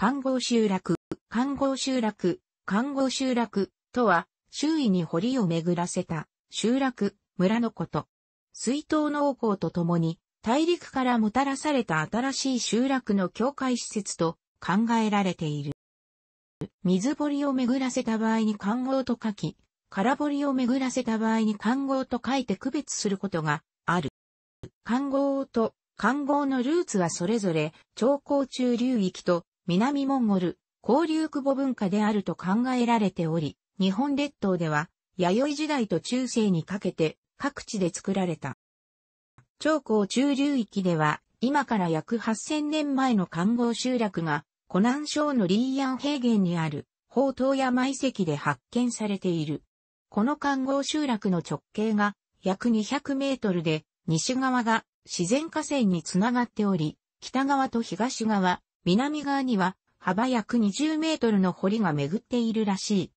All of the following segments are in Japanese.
看合集落、看合集落、看合集落とは、周囲に堀を巡らせた集落、村のこと。水頭農耕とともに、大陸からもたらされた新しい集落の境界施設と考えられている。水堀を巡らせた場合に環合と書き、空堀を巡らせた場合に環合と書いて区別することがある。環合と環合のルーツはそれぞれ、長江中流域と南モンゴル、交流久保文化であると考えられており、日本列島では、弥生時代と中世にかけて各地で作られた。長江中流域では、今から約8000年前の観光集落が、湖南省のリーアン平原にある、宝刀や埋石で発見されている。この環合集落の直径が約200メートルで、西側が自然河川につながっており、北側と東側、南側には幅約20メートルの堀が巡っているらしい。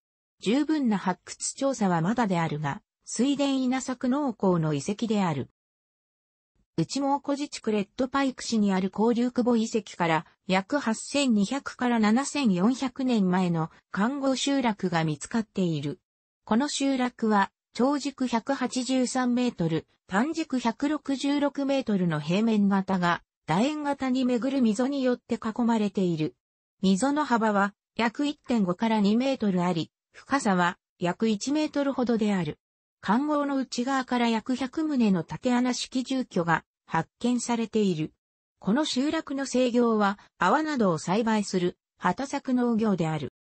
十分な発掘調査はまだであるが、水田稲作農耕の遺跡である。内蒙古自治区レッドパイク市にある交流久保遺跡から約8200から7400年前の看護集落が見つかっている。この集落は長軸183メートル、短軸166メートルの平面型が楕円型に巡る溝によって囲まれている。溝の幅は約1.5から2メートルあり、深さは約1メートルほどである。環壕の内側から約100棟の縦穴式住居が発見されている。この集落の制御は泡などを栽培する畑作農業である。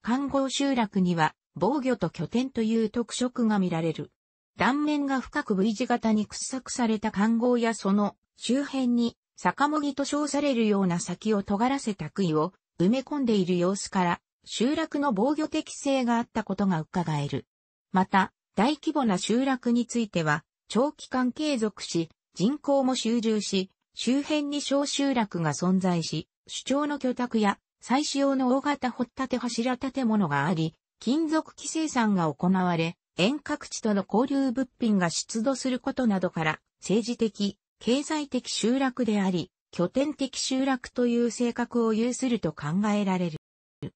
環壕集落には防御と拠点という特色が見られる。断面が深く V 字型に掘削された環壕やその周辺に、坂もぎと称されるような先を尖らせた杭を埋め込んでいる様子から、集落の防御的性があったことが伺える。また、大規模な集落については、長期間継続し、人口も集中し、周辺に小集落が存在し、主張の居宅や、再使用の大型掘立柱建物があり、金属規制産が行われ、遠隔地との交流物品が出土することなどから、政治的、経済的集落であり、拠点的集落という性格を有すると考えられる。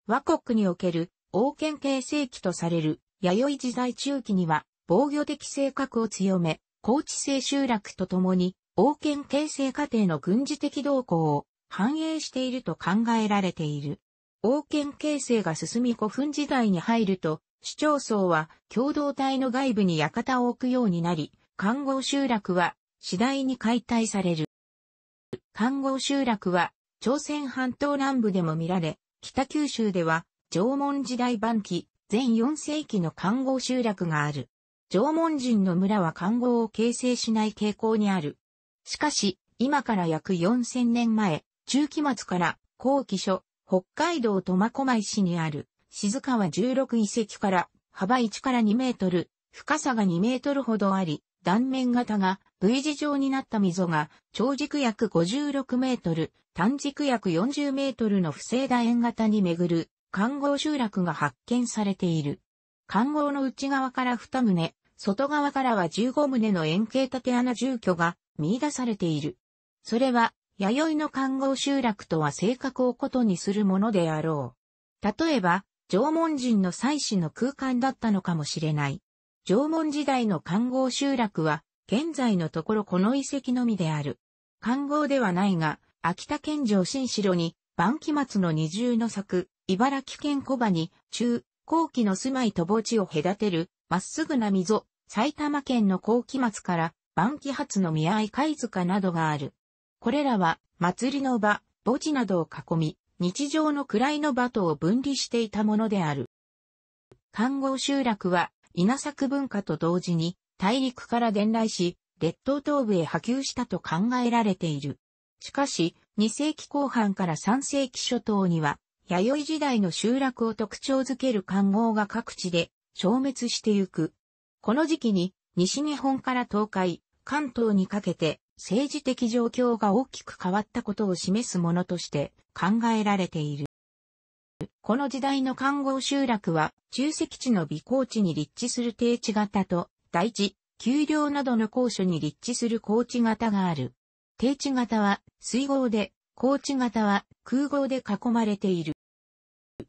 和国における王権形成期とされる弥生時代中期には防御的性格を強め、高知性集落とともに王権形成過程の軍事的動向を反映していると考えられている。王権形成が進み古墳時代に入ると、市町村は共同体の外部に館を置くようになり、看護集落は次第に解体される。観光集落は、朝鮮半島南部でも見られ、北九州では、縄文時代晩期、全4世紀の観光集落がある。縄文人の村は観光を形成しない傾向にある。しかし、今から約4000年前、中期末から後期初、北海道苫小牧市にある静川16遺跡から幅1から2メートル、深さが2メートルほどあり、断面型が V 字状になった溝が長軸約56メートル、短軸約40メートルの不正楕円型に巡る環合集落が発見されている。環合の内側から2棟、外側からは15棟の円形縦穴住居が見出されている。それは、弥生の環合集落とは性格を異にするものであろう。例えば、縄文人の祭祀の空間だったのかもしれない。縄文時代の観光集落は、現在のところこの遺跡のみである。観光ではないが、秋田県城新城に、晩期末の二重の作、茨城県小場に、中、後期の住まいと墓地を隔てる、まっすぐな溝、埼玉県の後期末から、晩期初の見合い貝塚などがある。これらは、祭りの場、墓地などを囲み、日常の位の場とを分離していたものである。観光集落は、稲作文化と同時に大陸から伝来し、列島東部へ波及したと考えられている。しかし、2世紀後半から3世紀初頭には、弥生時代の集落を特徴づける漢号が各地で消滅してゆく。この時期に西日本から東海、関東にかけて政治的状況が大きく変わったことを示すものとして考えられている。この時代の看護集落は、中石地の備高地に立地する低地型と、大地、丘陵などの高所に立地する高地型がある。低地型は水郷で、高地型は空郷で囲まれている。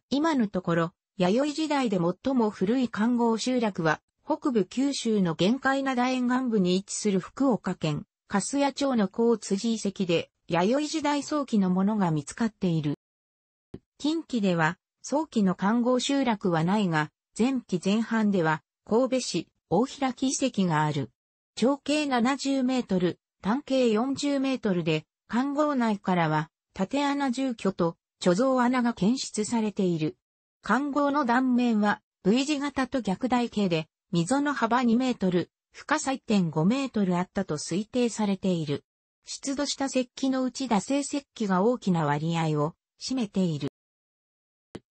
今のところ、弥生時代で最も古い看護集落は、北部九州の玄界灘沿岸部に位置する福岡県、粕谷町の高辻遺跡で、弥生時代早期のものが見つかっている。近畿では、早期の観光集落はないが、前期前半では、神戸市、大開遺跡がある。長径70メートル、単径40メートルで、観光内からは、縦穴住居と貯蔵穴が検出されている。観光の断面は V 字型と逆台形で、溝の幅2メートル、深さ1.5メートルあったと推定されている。出土した石器のうち打製石器が大きな割合を占めている。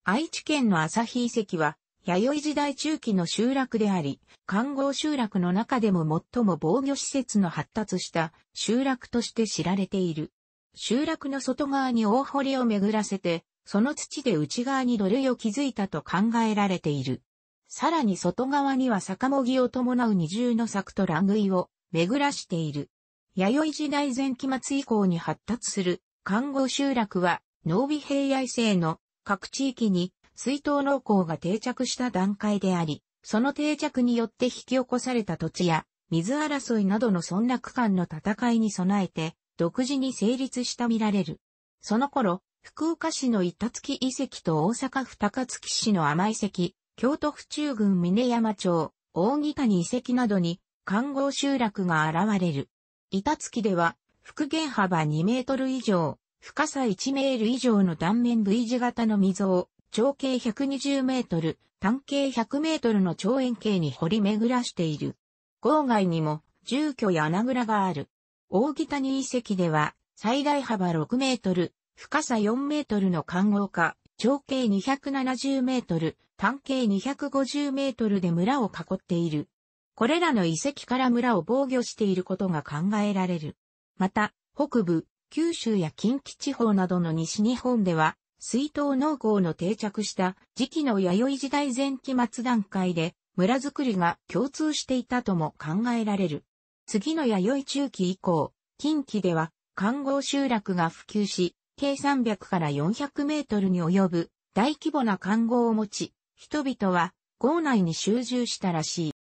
愛知県の日遺跡は、弥生時代中期の集落であり、観光集落の中でも最も防御施設の発達した集落として知られている。集落の外側に大堀を巡らせて、その土で内側に土塁を築いたと考えられている。さらに外側には坂もぎを伴う二重の柵と乱杭を巡らしている。弥生時代前期末以降に発達する、観光集落は、濃尾平野性の各地域に水筒農耕が定着した段階であり、その定着によって引き起こされた土地や水争いなどのそんな区間の戦いに備えて、独自に成立した見られる。その頃、福岡市の板月遺跡と大阪府高槻市の甘遺跡、京都府中郡峰山町、大木谷遺跡などに、観光集落が現れる。板月では、復元幅2メートル以上、深さ1メール以上の断面 V 字型の溝を、長径120メートル、単径100メートルの長円形に掘り巡らしている。郊外にも、住居や穴蔵がある。大北谷遺跡では、最大幅6メートル、深さ4メートルの観合化、長径270メートル、単径250メートルで村を囲っている。これらの遺跡から村を防御していることが考えられる。また、北部、九州や近畿地方などの西日本では、水筒農耕の定着した時期の弥生時代前期末段階で、村づくりが共通していたとも考えられる。次の弥生中期以降、近畿では、観光集落が普及し、計300から400メートルに及ぶ大規模な観光を持ち、人々は郷内に集中したらしい。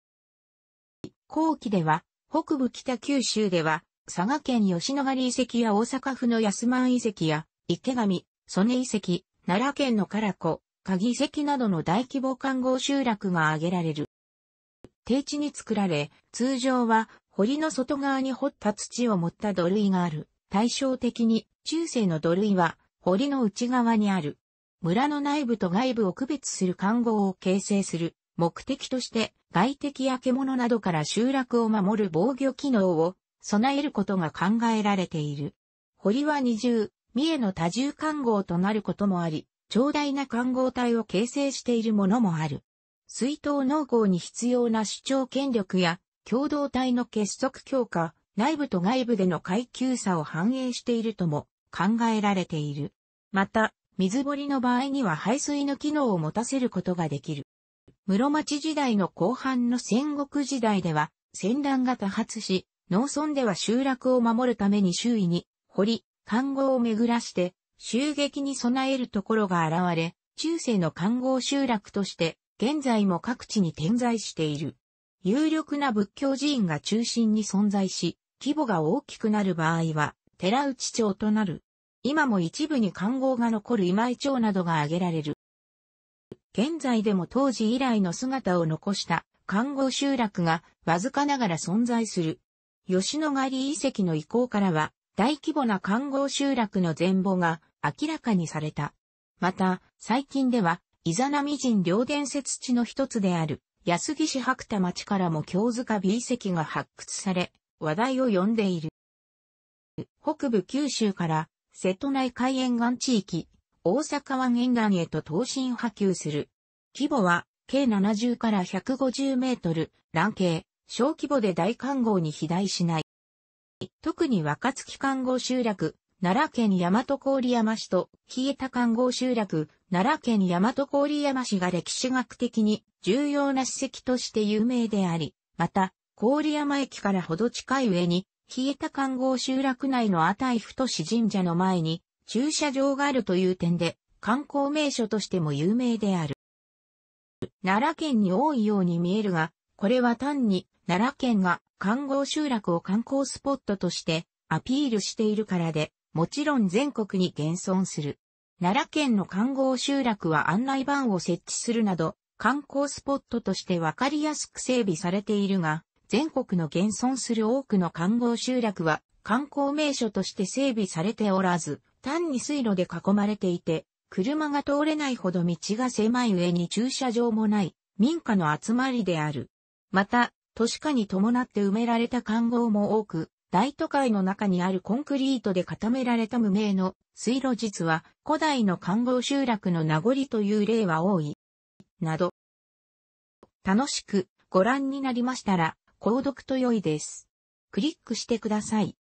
後期では、北部北九州では佐賀県吉野ヶ里遺跡や大阪府の安満遺跡や池上、曽根遺跡、奈良県の唐子、鍵遺跡などの大規模観光集落が挙げられる。低地に作られ、通常は堀の外側に掘った土を持った土塁がある。対照的に中世の土塁は堀の内側にある。村の内部と外部を区別する看護を形成する目的として外敵や獣などから集落を守る防御機能を備えることが考えられている。堀は二重、三重の多重環合となることもあり、長大な環合体を形成しているものもある。水筒農合に必要な主張権力や、共同体の結束強化、内部と外部での階級差を反映しているとも考えられている。また、水堀の場合には排水の機能を持たせることができる。室町時代の後半の戦国時代では、戦乱が多発し、農村では集落を守るために周囲に掘り、看護を巡らして、襲撃に備えるところが現れ、中世の看護集落として、現在も各地に点在している。有力な仏教寺院が中心に存在し、規模が大きくなる場合は、寺内町となる。今も一部に看護が残る今井町などが挙げられる。現在でも当時以来の姿を残した看護集落がわずかながら存在する。吉野ヶ里遺跡の遺構からは、大規模な観光集落の全貌が明らかにされた。また、最近では、イザナミ人両伝説地の一つである、安木市白田町からも京塚美遺跡が発掘され、話題を呼んでいる。北部九州から、瀬戸内海沿岸地域、大阪湾沿岸へと東進波及する。規模は、計70から150メートル、乱。径、小規模で大観光に肥大しない。特に若月観光集落、奈良県大和郡山市と、冷えた観光集落、奈良県大和郡山市が歴史学的に重要な史跡として有名であり、また、郡山駅からほど近い上に、冷えた観光集落内のアタ太市神社の前に駐車場があるという点で観光名所としても有名である。奈良県に多いように見えるが、これは単に奈良県が観光集落を観光スポットとしてアピールしているからで、もちろん全国に現存する。奈良県の観光集落は案内板を設置するなど、観光スポットとしてわかりやすく整備されているが、全国の現存する多くの観光集落は観光名所として整備されておらず、単に水路で囲まれていて、車が通れないほど道が狭い上に駐車場もない民家の集まりである。また、都市化に伴って埋められた環壕も多く、大都会の中にあるコンクリートで固められた無名の水路実は古代の環壕集落の名残という例は多い。など。楽しくご覧になりましたら、購読と良いです。クリックしてください。